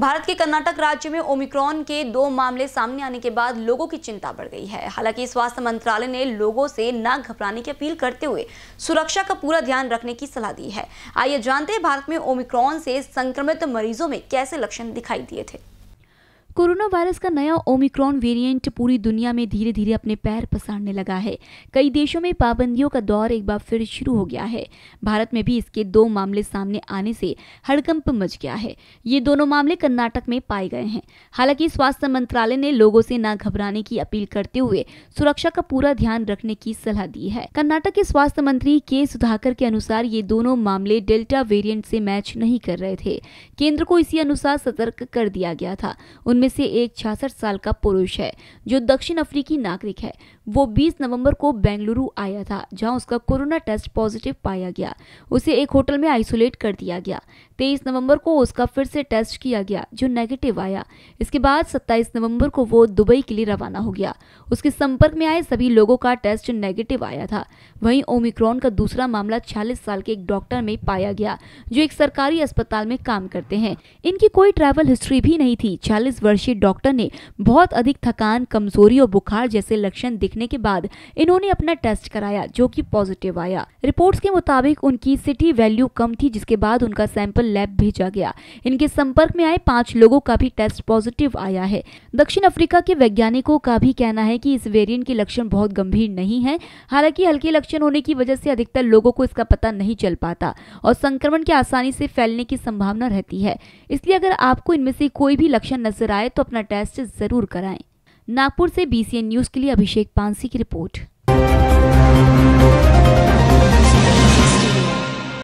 भारत के कर्नाटक राज्य में ओमिक्रॉन के दो मामले सामने आने के बाद लोगों की चिंता बढ़ गई है हालांकि स्वास्थ्य मंत्रालय ने लोगों से न घबराने की अपील करते हुए सुरक्षा का पूरा ध्यान रखने की सलाह दी है आइए जानते हैं भारत में ओमिक्रॉन से संक्रमित मरीजों में कैसे लक्षण दिखाई दिए थे कोरोना वायरस का नया ओमिक्रॉन वेरिएंट पूरी दुनिया में धीरे धीरे अपने पैर पसारने लगा है कई देशों में पाबंदियों का दौर एक बार फिर शुरू हो गया है भारत में भी इसके दो मामले सामने आने से हड़कंप मच गया है ये दोनों मामले कर्नाटक में पाए गए हैं हालांकि स्वास्थ्य मंत्रालय ने लोगों से न घबराने की अपील करते हुए सुरक्षा का पूरा ध्यान रखने की सलाह दी है कर्नाटक के स्वास्थ्य मंत्री के सुधाकर के अनुसार ये दोनों मामले डेल्टा वेरियंट से मैच नहीं कर रहे थे केंद्र को इसी अनुसार सतर्क कर दिया गया था उनमें में से एक छियासठ साल का पुरुष है जो दक्षिण अफ्रीकी नागरिक है वो 20 नवंबर को बेंगलुरु आया था जहां उसका कोरोना टेस्ट पॉजिटिव पाया गया उसे एक होटल में आइसोलेट कर दिया गया 23 नवंबर को उसका फिर से टेस्ट किया गया जो नेगेटिव आया इसके बाद 27 नवंबर को वो दुबई के लिए रवाना हो गया उसके संपर्क में आए सभी लोगों का टेस्ट नेगेटिव आया था वहीं ओमिक्रॉन का दूसरा मामला छियालीस साल के एक डॉक्टर में पाया गया जो एक सरकारी अस्पताल में काम करते हैं इनकी कोई ट्रैवल हिस्ट्री भी नहीं थी छियालीस वर्षीय डॉक्टर ने बहुत अधिक थकान कमजोरी और बुखार जैसे लक्षण दिखने के बाद इन्होंने अपना टेस्ट कराया जो कि पॉजिटिव आया रिपोर्ट्स के मुताबिक उनकी सिटी वैल्यू कम थी जिसके बाद उनका सैंपल लैब भेजा गया इनके संपर्क में आए पांच लोगों का भी टेस्ट पॉजिटिव आया है दक्षिण अफ्रीका के वैज्ञानिकों का भी कहना है कि इस वेरिएंट के लक्षण बहुत गंभीर नहीं है हालांकि हल्के लक्षण होने की वजह से अधिकतर लोगों को इसका पता नहीं चल पाता और संक्रमण के आसानी से फैलने की संभावना रहती है इसलिए अगर आपको इनमें से कोई भी लक्षण नजर आए आए तो अपना टेस्ट ज़रूर कराएं नागपुर से बीसीएन न्यूज़ के लिए अभिषेक पांसी की रिपोर्ट